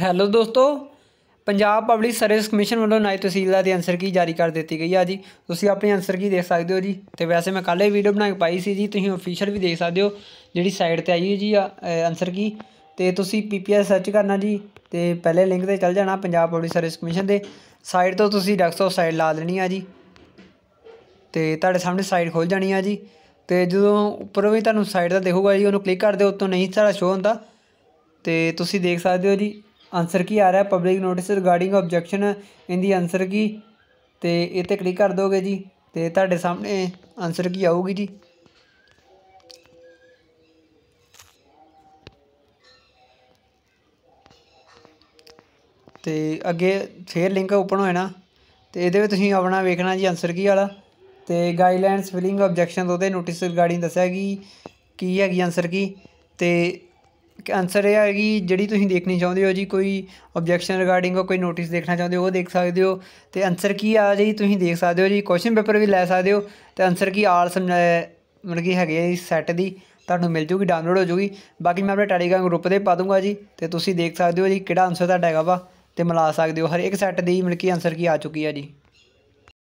hello ਦੋਸਤੋ Punjab public service commission ਵੱਲੋਂ ਨਾਈ ਤਹਿਸੀਲਦਾਰ ਦੀ ਅਨਸਰ ਕੀ ਜਾਰੀ ਕਰ ਦਿੱਤੀ ਗਈ ਆ ਜੀ ਤੁਸੀਂ ਆਪਣੀ ਅਨਸਰ ਕੀ ਦੇਖ ਸਕਦੇ ਹੋ ਜੀ ਤੇ ਵੈਸੇ ਮੈਂ ਕੱਲ ਇਹ ਵੀਡੀਓ ਬਣਾ ਕੇ ਪਾਈ ਸੀ ਜੀ ਤੁਸੀਂ ਅਫੀਸ਼ੀਅਲ ਵੀ ਦੇਖ ਸਕਦੇ ਹੋ ਜਿਹੜੀ ਸਾਈਟ ਤੇ ਆਈ ਹੈ ਜੀ ਅਨਸਰ ਕੀ ਤੇ ਤੁਸੀਂ ਪੀਪੀਐਸ ਸਰਚ ਕਰਨਾ ਜੀ ਤੇ ਪਹਿਲੇ ਲਿੰਕ ਤੇ ਚੱਲ ਜਾਣਾ ਪੰਜਾਬ ਪਬਲਿਕ ਸਰਵਿਸ ਕਮਿਸ਼ਨ ਦੇ ਸਾਈਟ ਤੋਂ ਤੁਸੀਂ ਡੈਸਕਟਾਪ ਸਾਈਟ ਲਾ ਲੈਣੀ ਆ ਜੀ ਤੇ ਤੁਹਾਡੇ ਸਾਹਮਣੇ ਸਾਈਟ ਖੁੱਲ ਜਾਣੀ ਆ ਜੀ ਤੇ ਜਦੋਂ ਉੱਪਰੋਂ ਵੀ ਤੁਹਾਨੂੰ ਸਾਈਟ ਦਾ ਦੇਖੂਗਾ ਜੀ ਉਹਨੂੰ ਕਲਿੱਕ ਕਰਦੇ ਹੋ ਉਤੋਂ ਨਹੀਂ ਸਾਰਾ ਸ਼ੋ ਹੁੰਦਾ ਤੇ ਤੁਸੀਂ ਦੇਖ ਸਕਦੇ ਹੋ ਜੀ ਆਨਸਰ ਕੀ ਆ ਰਿਹਾ public notice regarding objection in the answer key ਤੇ ਇਹ ਤੇ ਕਲਿੱਕ ਕਰ ਦੋਗੇ ਜੀ ਤੇ ਤੁਹਾਡੇ ਸਾਹਮਣੇ ਆਨਸਰ ਕੀ ਆਊਗੀ ਜੀ ਤੇ ਅੱਗੇ ਫੇਰ ਲਿੰਕ ਓਪਨ ਹੋਏ ਨਾ ਤੇ ਇਹਦੇ ਵਿੱਚ ਤੁਸੀਂ ਆਪਣਾ ਵੇਖਣਾ ਜੀ ਆਨਸਰ ਕੀ ਵਾਲਾ ਤੇ ਗਾਈਡਲਾਈਨਸ ਫਿਲਿੰਗ ਆਬਜੈਕਸ਼ਨ ਉਹਦੇ ਨੋਟਿਸ ਰਿਗਾਰਡਿੰਗ ਦੱਸਿਆ ਕਿ ਕੀ ਹੈਗੀ ਆਨਸਰ ਕੀ ਤੇ ਆਨਸਰ ਇਹ ਹੈ ਕਿ ਜਿਹੜੀ ਤੁਸੀਂ ਦੇਖਣੀ ਚਾਹੁੰਦੇ ਹੋ ਜੀ ਕੋਈ ਆਬਜੈਕਸ਼ਨ ਰਿਗਾਰਡਿੰਗ ਕੋਈ ਨੋਟਿਸ ਦੇਖਣਾ ਚਾਹੁੰਦੇ ਹੋ ਉਹ ਦੇਖ ਸਕਦੇ ਹੋ ਤੇ ਆਨਸਰ ਕੀ ਆ ਜੀ ਤੁਸੀਂ ਦੇਖ ਸਕਦੇ ਹੋ ਜੀ ਕੁਐਸਚਨ ਪੇਪਰ ਵੀ ਲੈ ਸਕਦੇ ਹੋ ਤੇ ਆਨਸਰ ਕੀ ਆਲ ਸਮਝਾਇਆ ਮਤਲਬ ਕਿ ਹੈਗੇ ਆ ਇਸ ਸੈੱਟ ਦੀ ਤੁਹਾਨੂੰ ਮਿਲ ਜੂਗੀ ਡਾਊਨਲੋਡ ਹੋ ਜੂਗੀ ਬਾਕੀ ਮੈਂ ਆਪਣੇ ਟੈਲੀਗ੍ਰਾਮ ਗਰੁੱਪ ਦੇ ਪਾ ਦੂੰਗਾ ਜੀ ਤੇ ਤੁਸੀਂ ਦੇਖ ਸਕਦੇ ਹੋ ਜੀ ਕਿਹੜਾ ਆਨਸਰ ਤੁਹਾਡਾ ਹੈਗਾ ਵਾ ਤੇ ਮਿਲਾ ਸਕਦੇ ਹੋ ਹਰ ਇੱਕ ਸੈੱਟ ਦੀ ਮਤਲਬ ਕੀ ਆਨਸਰ ਕੀ ਆ ਚੁੱਕੀ ਆ ਜੀ